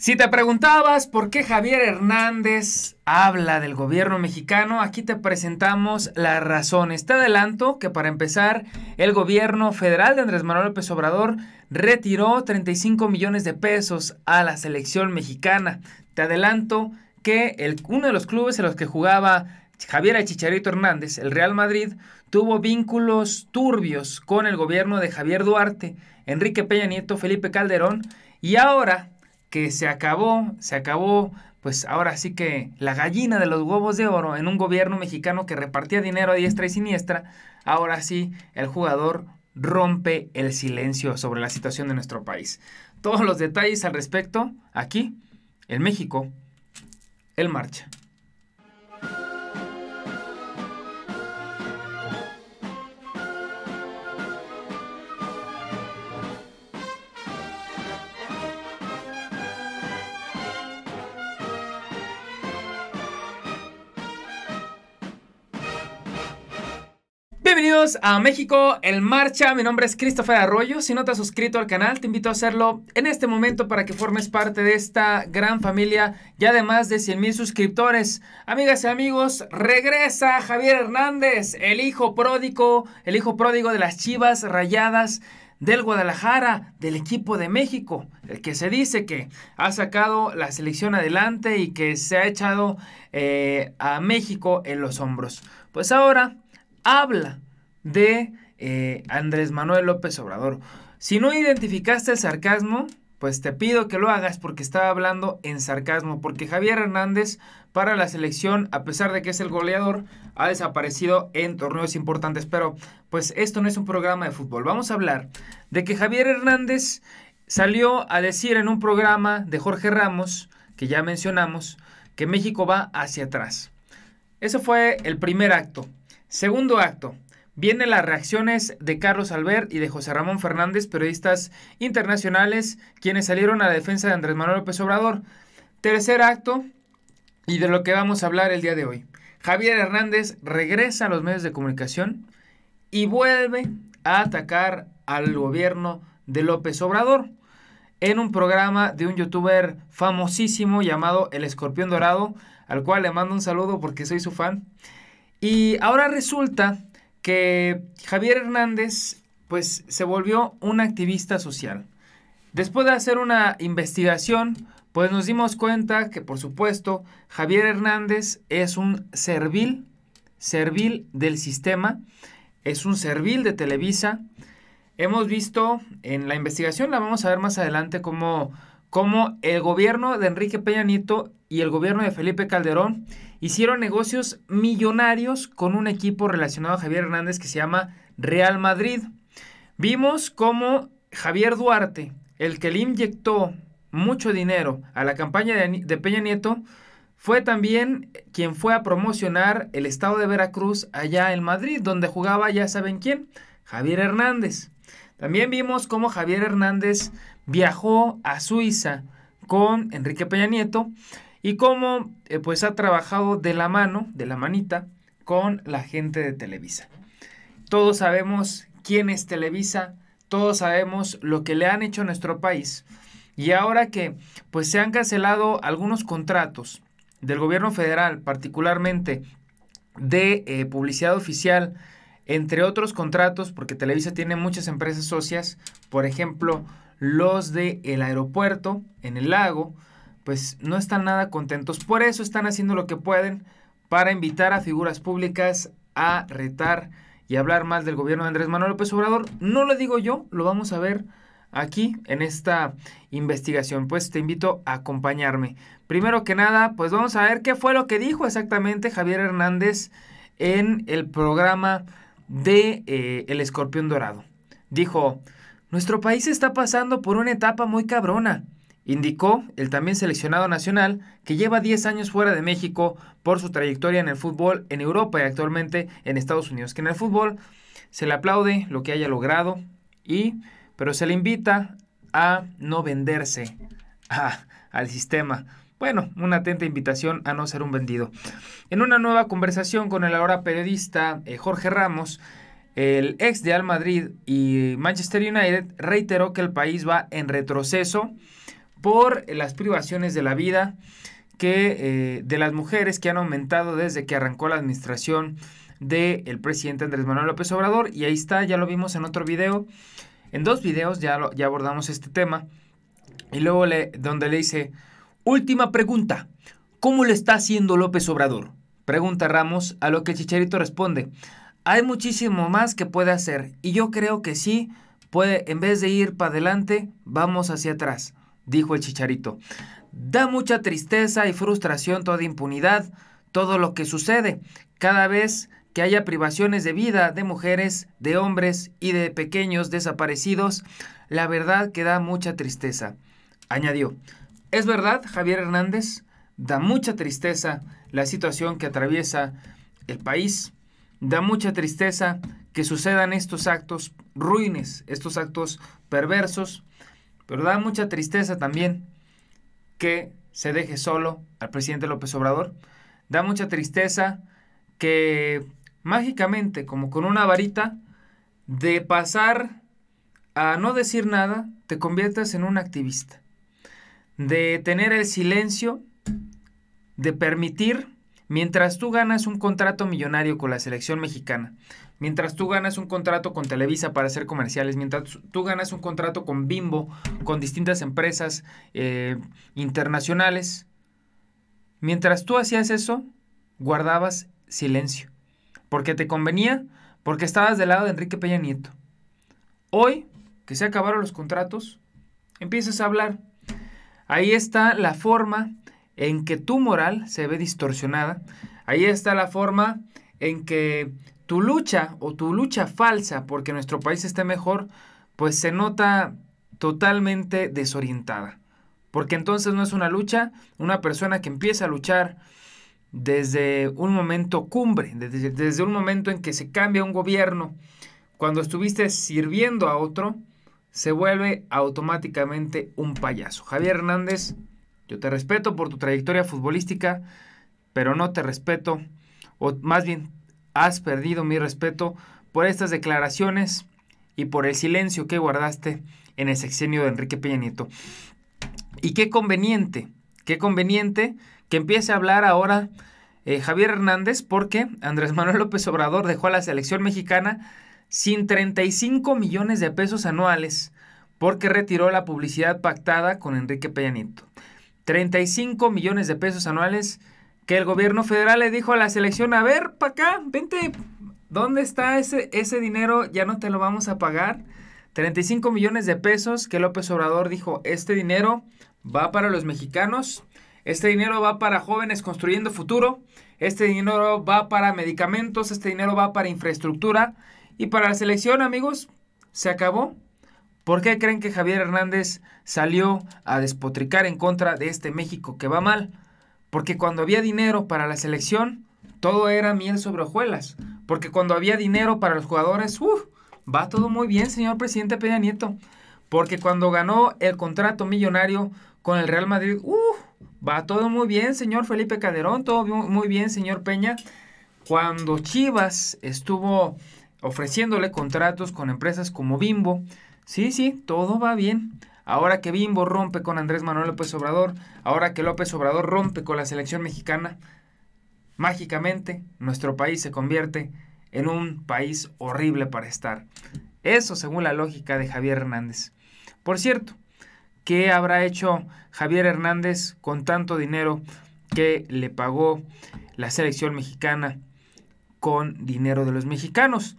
Si te preguntabas por qué Javier Hernández habla del gobierno mexicano, aquí te presentamos las razones. Te adelanto que para empezar, el gobierno federal de Andrés Manuel López Obrador retiró 35 millones de pesos a la selección mexicana. Te adelanto que el, uno de los clubes en los que jugaba Javier Chicharito Hernández, el Real Madrid, tuvo vínculos turbios con el gobierno de Javier Duarte, Enrique Peña Nieto, Felipe Calderón y ahora que se acabó, se acabó, pues ahora sí que la gallina de los huevos de oro en un gobierno mexicano que repartía dinero a diestra y siniestra, ahora sí el jugador rompe el silencio sobre la situación de nuestro país. Todos los detalles al respecto aquí, en México, el marcha. Bienvenidos a México en Marcha. Mi nombre es Christopher Arroyo. Si no te has suscrito al canal, te invito a hacerlo en este momento para que formes parte de esta gran familia ya además de 100 mil suscriptores. Amigas y amigos, regresa Javier Hernández, el hijo pródigo, el hijo pródigo de las Chivas Rayadas del Guadalajara, del equipo de México, el que se dice que ha sacado la selección adelante y que se ha echado eh, a México en los hombros. Pues ahora habla de eh, Andrés Manuel López Obrador. Si no identificaste el sarcasmo, pues te pido que lo hagas porque estaba hablando en sarcasmo, porque Javier Hernández para la selección, a pesar de que es el goleador, ha desaparecido en torneos importantes, pero pues esto no es un programa de fútbol. Vamos a hablar de que Javier Hernández salió a decir en un programa de Jorge Ramos, que ya mencionamos, que México va hacia atrás. Eso fue el primer acto. Segundo acto, Vienen las reacciones de Carlos Albert y de José Ramón Fernández, periodistas internacionales, quienes salieron a la defensa de Andrés Manuel López Obrador. Tercer acto y de lo que vamos a hablar el día de hoy. Javier Hernández regresa a los medios de comunicación y vuelve a atacar al gobierno de López Obrador en un programa de un youtuber famosísimo llamado El Escorpión Dorado, al cual le mando un saludo porque soy su fan. Y ahora resulta que Javier Hernández pues se volvió un activista social. Después de hacer una investigación, pues nos dimos cuenta que por supuesto Javier Hernández es un servil, servil del sistema, es un servil de Televisa. Hemos visto en la investigación, la vamos a ver más adelante, cómo como el gobierno de Enrique Peña Nieto y el gobierno de Felipe Calderón hicieron negocios millonarios con un equipo relacionado a Javier Hernández que se llama Real Madrid. Vimos cómo Javier Duarte, el que le inyectó mucho dinero a la campaña de, de Peña Nieto, fue también quien fue a promocionar el estado de Veracruz allá en Madrid, donde jugaba ya saben quién, Javier Hernández. También vimos cómo Javier Hernández viajó a Suiza con Enrique Peña Nieto y cómo eh, pues ha trabajado de la mano, de la manita, con la gente de Televisa. Todos sabemos quién es Televisa, todos sabemos lo que le han hecho a nuestro país. Y ahora que pues se han cancelado algunos contratos del gobierno federal, particularmente de eh, publicidad oficial entre otros contratos, porque Televisa tiene muchas empresas socias, por ejemplo, los de el aeropuerto en el lago, pues no están nada contentos. Por eso están haciendo lo que pueden para invitar a figuras públicas a retar y hablar más del gobierno de Andrés Manuel López Obrador. No lo digo yo, lo vamos a ver aquí en esta investigación. Pues te invito a acompañarme. Primero que nada, pues vamos a ver qué fue lo que dijo exactamente Javier Hernández en el programa de eh, El Escorpión Dorado. Dijo, nuestro país está pasando por una etapa muy cabrona, indicó el también seleccionado nacional que lleva 10 años fuera de México por su trayectoria en el fútbol en Europa y actualmente en Estados Unidos, que en el fútbol se le aplaude lo que haya logrado y pero se le invita a no venderse ah, al sistema. Bueno, una atenta invitación a no ser un vendido. En una nueva conversación con el ahora periodista eh, Jorge Ramos, el ex de Al Madrid y Manchester United reiteró que el país va en retroceso por las privaciones de la vida que eh, de las mujeres que han aumentado desde que arrancó la administración del presidente Andrés Manuel López Obrador. Y ahí está, ya lo vimos en otro video. En dos videos ya, ya abordamos este tema. Y luego le, donde le dice, Última pregunta. ¿Cómo le está haciendo López Obrador? Pregunta Ramos, a lo que Chicharito responde. Hay muchísimo más que puede hacer y yo creo que sí puede, en vez de ir para adelante, vamos hacia atrás, dijo el Chicharito. Da mucha tristeza y frustración toda impunidad, todo lo que sucede. Cada vez que haya privaciones de vida de mujeres, de hombres y de pequeños desaparecidos, la verdad que da mucha tristeza. Añadió, es verdad, Javier Hernández, da mucha tristeza la situación que atraviesa el país, da mucha tristeza que sucedan estos actos ruines, estos actos perversos, pero da mucha tristeza también que se deje solo al presidente López Obrador, da mucha tristeza que mágicamente, como con una varita, de pasar a no decir nada, te conviertas en un activista de tener el silencio, de permitir, mientras tú ganas un contrato millonario con la selección mexicana, mientras tú ganas un contrato con Televisa para hacer comerciales, mientras tú ganas un contrato con Bimbo, con distintas empresas eh, internacionales, mientras tú hacías eso, guardabas silencio, porque te convenía, porque estabas del lado de Enrique Peña Nieto. Hoy, que se acabaron los contratos, empiezas a hablar Ahí está la forma en que tu moral se ve distorsionada. Ahí está la forma en que tu lucha o tu lucha falsa porque nuestro país esté mejor, pues se nota totalmente desorientada. Porque entonces no es una lucha, una persona que empieza a luchar desde un momento cumbre, desde, desde un momento en que se cambia un gobierno, cuando estuviste sirviendo a otro, se vuelve automáticamente un payaso. Javier Hernández, yo te respeto por tu trayectoria futbolística, pero no te respeto, o más bien has perdido mi respeto por estas declaraciones y por el silencio que guardaste en el sexenio de Enrique Peña Nieto. Y qué conveniente, qué conveniente que empiece a hablar ahora eh, Javier Hernández porque Andrés Manuel López Obrador dejó a la selección mexicana sin 35 millones de pesos anuales porque retiró la publicidad pactada con Enrique Peña Nieto. 35 millones de pesos anuales que el gobierno federal le dijo a la selección, a ver, pa' acá, vente, ¿dónde está ese, ese dinero? Ya no te lo vamos a pagar. 35 millones de pesos que López Obrador dijo, este dinero va para los mexicanos, este dinero va para jóvenes construyendo futuro, este dinero va para medicamentos, este dinero va para infraestructura y para la selección, amigos, se acabó. ¿Por qué creen que Javier Hernández salió a despotricar en contra de este México que va mal? Porque cuando había dinero para la selección, todo era miel sobre hojuelas. Porque cuando había dinero para los jugadores, uh, va todo muy bien, señor presidente Peña Nieto. Porque cuando ganó el contrato millonario con el Real Madrid, uff, uh, va todo muy bien, señor Felipe Calderón, todo muy bien, señor Peña. Cuando Chivas estuvo ofreciéndole contratos con empresas como Bimbo. Sí, sí, todo va bien. Ahora que Bimbo rompe con Andrés Manuel López Obrador, ahora que López Obrador rompe con la selección mexicana, mágicamente nuestro país se convierte en un país horrible para estar. Eso según la lógica de Javier Hernández. Por cierto, ¿qué habrá hecho Javier Hernández con tanto dinero que le pagó la selección mexicana con dinero de los mexicanos.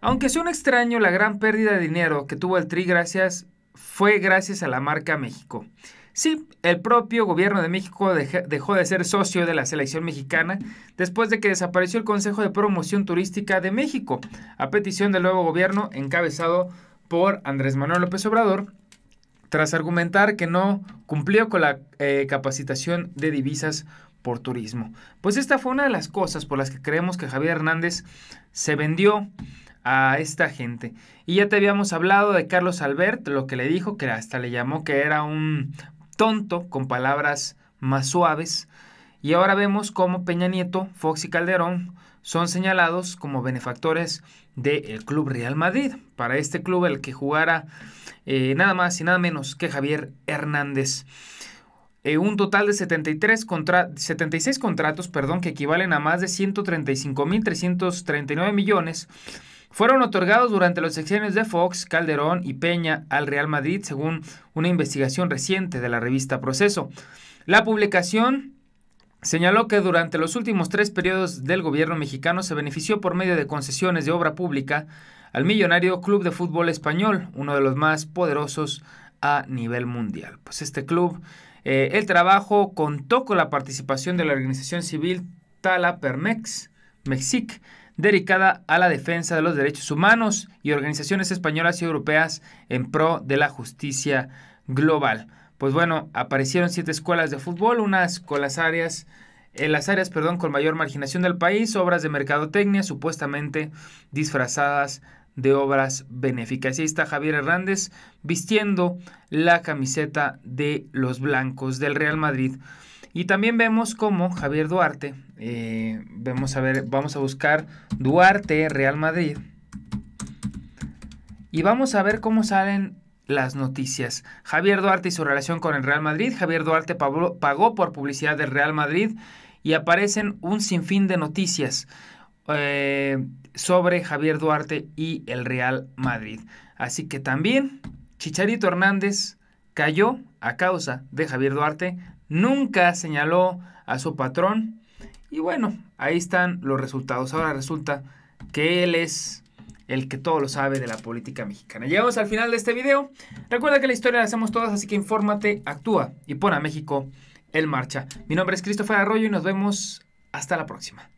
Aunque sea un extraño, la gran pérdida de dinero que tuvo el TRI gracias, fue gracias a la marca México. Sí, el propio gobierno de México dejó de ser socio de la selección mexicana después de que desapareció el Consejo de Promoción Turística de México, a petición del nuevo gobierno encabezado por Andrés Manuel López Obrador, tras argumentar que no cumplió con la eh, capacitación de divisas por turismo. Pues esta fue una de las cosas por las que creemos que Javier Hernández se vendió a esta gente. Y ya te habíamos hablado de Carlos Albert, lo que le dijo, que hasta le llamó que era un tonto con palabras más suaves. Y ahora vemos cómo Peña Nieto, Fox y Calderón son señalados como benefactores del Club Real Madrid. Para este club, el que jugara eh, nada más y nada menos que Javier Hernández. Eh, un total de 73 contra 76 contratos perdón, que equivalen a más de 135.339 millones fueron otorgados durante los sexenios de Fox, Calderón y Peña al Real Madrid, según una investigación reciente de la revista Proceso. La publicación Señaló que durante los últimos tres periodos del gobierno mexicano se benefició por medio de concesiones de obra pública al millonario Club de Fútbol Español, uno de los más poderosos a nivel mundial. Pues este club, eh, el trabajo contó con la participación de la organización civil Tala Permex Mexic, dedicada a la defensa de los derechos humanos y organizaciones españolas y europeas en pro de la justicia global pues bueno, aparecieron siete escuelas de fútbol, unas con las áreas en eh, las áreas perdón, con mayor marginación del país, obras de mercadotecnia supuestamente disfrazadas de obras benéficas. ahí está Javier Hernández vistiendo la camiseta de los blancos del Real Madrid. Y también vemos cómo Javier Duarte, eh, vamos a ver, vamos a buscar Duarte Real Madrid. Y vamos a ver cómo salen las noticias. Javier Duarte y su relación con el Real Madrid. Javier Duarte pagó, por publicidad del Real Madrid y aparecen un sinfín de noticias eh, sobre Javier Duarte y el Real Madrid. Así que también Chicharito Hernández cayó a causa de Javier Duarte, nunca señaló a su patrón y bueno, ahí están los resultados. Ahora resulta que él es el que todo lo sabe de la política mexicana. Llegamos al final de este video. Recuerda que la historia la hacemos todas, así que infórmate, actúa y pon a México en marcha. Mi nombre es Cristóbal Arroyo y nos vemos hasta la próxima.